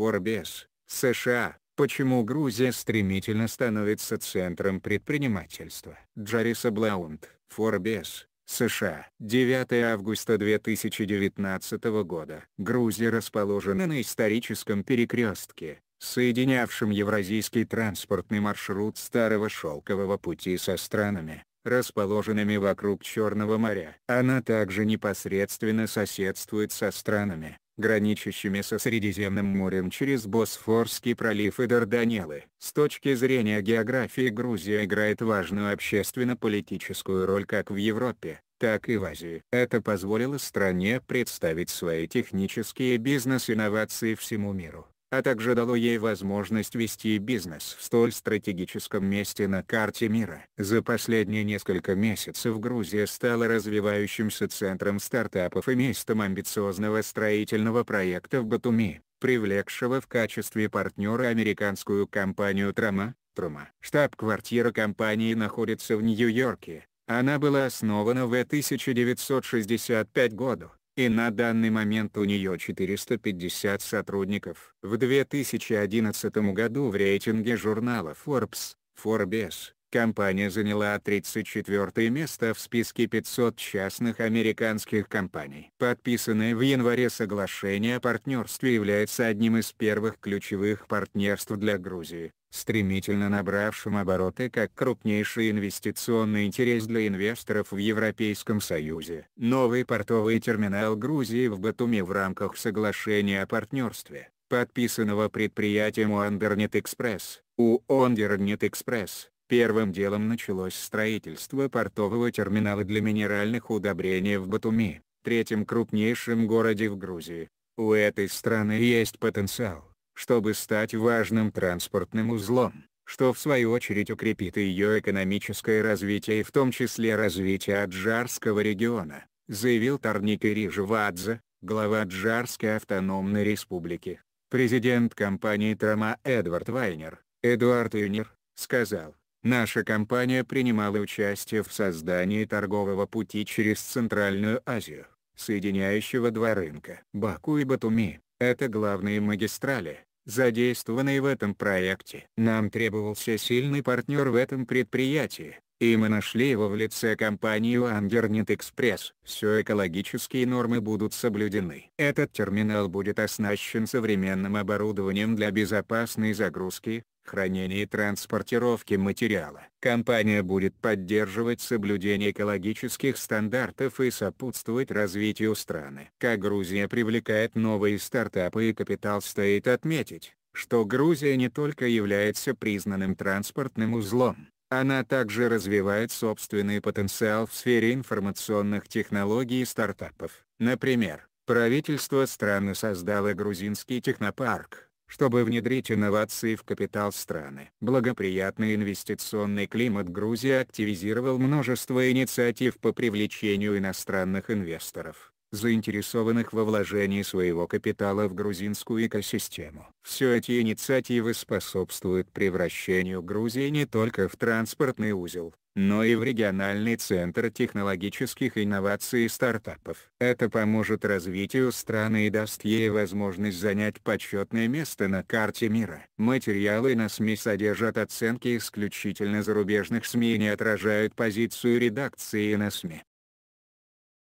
Forbes, США, почему Грузия стремительно становится центром предпринимательства. Джариса Блаунд, Forbes, США. 9 августа 2019 года. Грузия расположена на историческом перекрестке, соединявшем евразийский транспортный маршрут Старого Шелкового пути со странами, расположенными вокруг Черного моря. Она также непосредственно соседствует со странами, граничащими со Средиземным морем через Босфорский пролив и Дарданеллы. С точки зрения географии Грузия играет важную общественно-политическую роль как в Европе, так и в Азии. Это позволило стране представить свои технические бизнес-инновации всему миру а также дало ей возможность вести бизнес в столь стратегическом месте на карте мира. За последние несколько месяцев Грузия стала развивающимся центром стартапов и местом амбициозного строительного проекта в Батуми, привлекшего в качестве партнера американскую компанию Трама. Трума. Штаб-квартира компании находится в Нью-Йорке. Она была основана в 1965 году и на данный момент у нее 450 сотрудников. В 2011 году в рейтинге журнала Forbes, Forbes, компания заняла 34 место в списке 500 частных американских компаний. Подписанное в январе соглашение о партнерстве является одним из первых ключевых партнерств для Грузии, стремительно набравшим обороты как крупнейший инвестиционный интерес для инвесторов в Европейском Союзе. Новый портовый терминал Грузии в Батуми в рамках соглашения о партнерстве подписанного предприятием Уандернет Экспресс, у Уандернет Экспресс, Первым делом началось строительство портового терминала для минеральных удобрений в Батуми, третьем крупнейшем городе в Грузии. У этой страны есть потенциал, чтобы стать важным транспортным узлом, что в свою очередь укрепит ее экономическое развитие и в том числе развитие Аджарского региона, заявил Тарник Ирижевадзе, глава Аджарской автономной республики. Президент компании Трама Эдвард Вайнер, Эдуард Юнир, сказал. Наша компания принимала участие в создании торгового пути через Центральную Азию, соединяющего два рынка. Баку и Батуми – это главные магистрали, задействованные в этом проекте. Нам требовался сильный партнер в этом предприятии, и мы нашли его в лице компании Лангернет Экспресс. Все экологические нормы будут соблюдены. Этот терминал будет оснащен современным оборудованием для безопасной загрузки, хранения и транспортировки материала. Компания будет поддерживать соблюдение экологических стандартов и сопутствовать развитию страны. Как Грузия привлекает новые стартапы и капитал стоит отметить, что Грузия не только является признанным транспортным узлом, она также развивает собственный потенциал в сфере информационных технологий и стартапов. Например, правительство страны создало грузинский технопарк, чтобы внедрить инновации в капитал страны. Благоприятный инвестиционный климат Грузии активизировал множество инициатив по привлечению иностранных инвесторов заинтересованных во вложении своего капитала в грузинскую экосистему. Все эти инициативы способствуют превращению Грузии не только в транспортный узел, но и в региональный центр технологических инноваций и стартапов. Это поможет развитию страны и даст ей возможность занять почетное место на карте мира. Материалы на СМИ содержат оценки исключительно зарубежных СМИ и не отражают позицию редакции на СМИ.